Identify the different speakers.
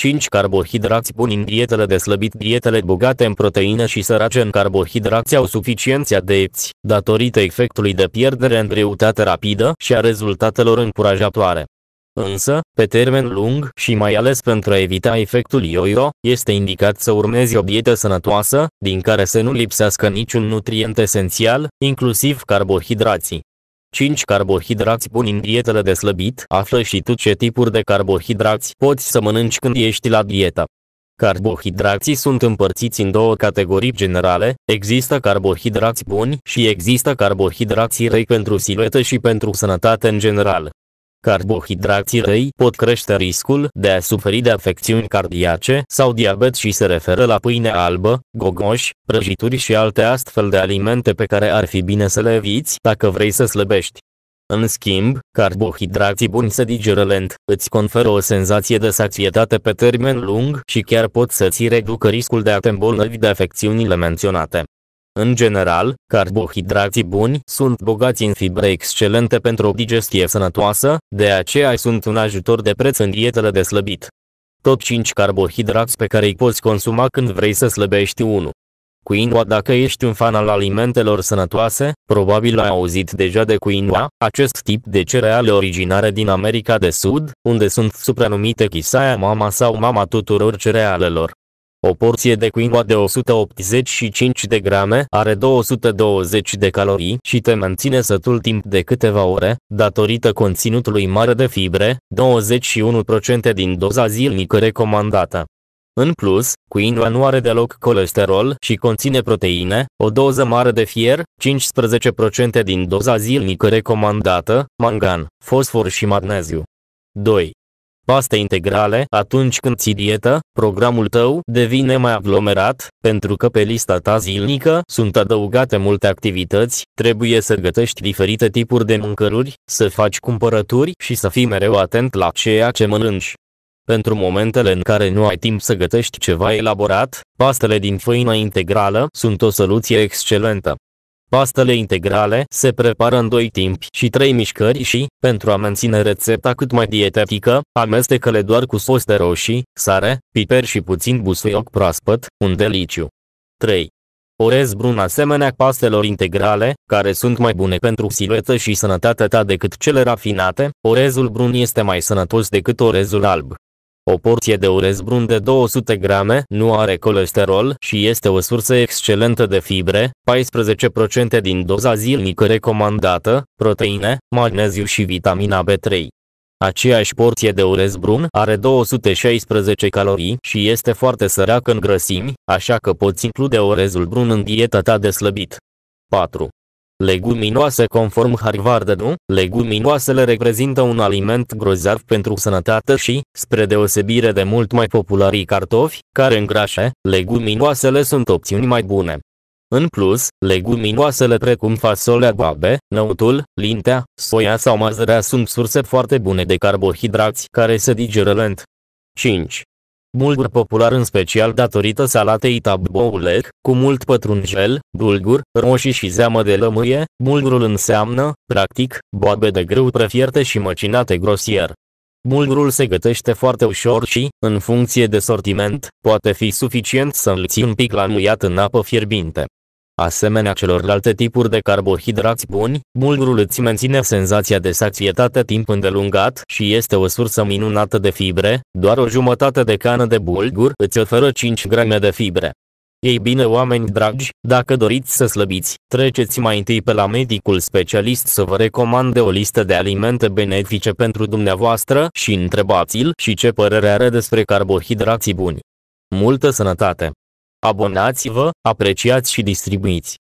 Speaker 1: 5. Carbohidrați buni în dietele de slăbit Dietele bogate în proteine și sărace în carbohidrați au de adepți, datorită efectului de pierdere în greutate rapidă și a rezultatelor încurajatoare. Însă, pe termen lung și mai ales pentru a evita efectul yo-yo, este indicat să urmezi o dietă sănătoasă, din care să nu lipsească niciun nutrient esențial, inclusiv carbohidrații. 5 carbohidrați buni în dietele de slăbit, află și tu ce tipuri de carbohidrați poți să mănânci când ești la dietă. Carbohidrații sunt împărțiți în două categorii generale, există carbohidrați buni și există carbohidrații răi pentru siluetă și pentru sănătate în general. Carbohidrații răi pot crește riscul de a suferi de afecțiuni cardiace sau diabet și se referă la pâine albă, gogoși, prăjituri și alte astfel de alimente pe care ar fi bine să le eviți dacă vrei să slăbești. În schimb, carbohidrații buni se digeră lent, îți conferă o senzație de sațietate pe termen lung și chiar pot să-ți reducă riscul de a te îmbolnăvi de afecțiunile menționate. În general, carbohidrații buni sunt bogați în fibre excelente pentru o digestie sănătoasă, de aceea sunt un ajutor de preț în dietele de slăbit. Top 5 carbohidrați pe care îi poți consuma când vrei să slăbești 1. Quinoa Dacă ești un fan al alimentelor sănătoase, probabil ai auzit deja de quinoa, acest tip de cereale originare din America de Sud, unde sunt supranumite chisaia mama sau mama tuturor cerealelor. O porție de quinoa de 185 de grame are 220 de calorii și te menține sătul timp de câteva ore, datorită conținutului mare de fibre, 21% din doza zilnică recomandată. În plus, quinoa nu are deloc colesterol și conține proteine, o doză mare de fier, 15% din doza zilnică recomandată, mangan, fosfor și magneziu. 2 paste integrale, atunci când ții dietă, programul tău devine mai aglomerat, pentru că pe lista ta zilnică sunt adăugate multe activități, trebuie să gătești diferite tipuri de mâncăruri, să faci cumpărături și să fii mereu atent la ceea ce mănânci. Pentru momentele în care nu ai timp să gătești ceva elaborat, pastele din făină integrală sunt o soluție excelentă. Pastele integrale se prepară în doi timpi și trei mișcări și, pentru a menține rețeta cât mai dietetică, amestecă-le doar cu sos de roșii, sare, piper și puțin busuioc proaspăt, un deliciu. 3. Orez brun asemenea pastelor integrale, care sunt mai bune pentru siluetă și sănătatea ta decât cele rafinate, orezul brun este mai sănătos decât orezul alb, o porție de orez brun de 200 grame nu are colesterol și este o sursă excelentă de fibre, 14% din doza zilnică recomandată, proteine, magneziu și vitamina B3. Aceeași porție de orez brun are 216 calorii și este foarte săracă în grăsimi, așa că poți include orezul brun în dieta ta de slăbit. 4. Leguminoase conform Harvard-ului, nu? leguminoasele reprezintă un aliment grozav pentru sănătate și, spre deosebire de mult mai popularii cartofi, care îngrașe, leguminoasele sunt opțiuni mai bune. În plus, leguminoasele precum fasolea babe, năutul, lintea, soia sau mazărea sunt surse foarte bune de carbohidrați care se digeră lent. 5 bulgur popular în special datorită salatei tabbouleh, cu mult pătrunjel, bulgur, roșii și zeamă de lămâie, bulgurul înseamnă, practic, boabe de grâu prefierte și măcinate grosier. Bulgurul se gătește foarte ușor și, în funcție de sortiment, poate fi suficient să îl ții un pic la muiat în apă fierbinte. Asemenea celorlalte tipuri de carbohidrați buni, bulgurul îți menține senzația de sațietate timp îndelungat și este o sursă minunată de fibre, doar o jumătate de cană de bulgur îți oferă 5 grame de fibre. Ei bine oameni dragi, dacă doriți să slăbiți, treceți mai întâi pe la medicul specialist să vă recomande o listă de alimente benefice pentru dumneavoastră și întrebați-l și ce părere are despre carbohidrații buni. Multă sănătate! Abonați-vă, apreciați și distribuiți!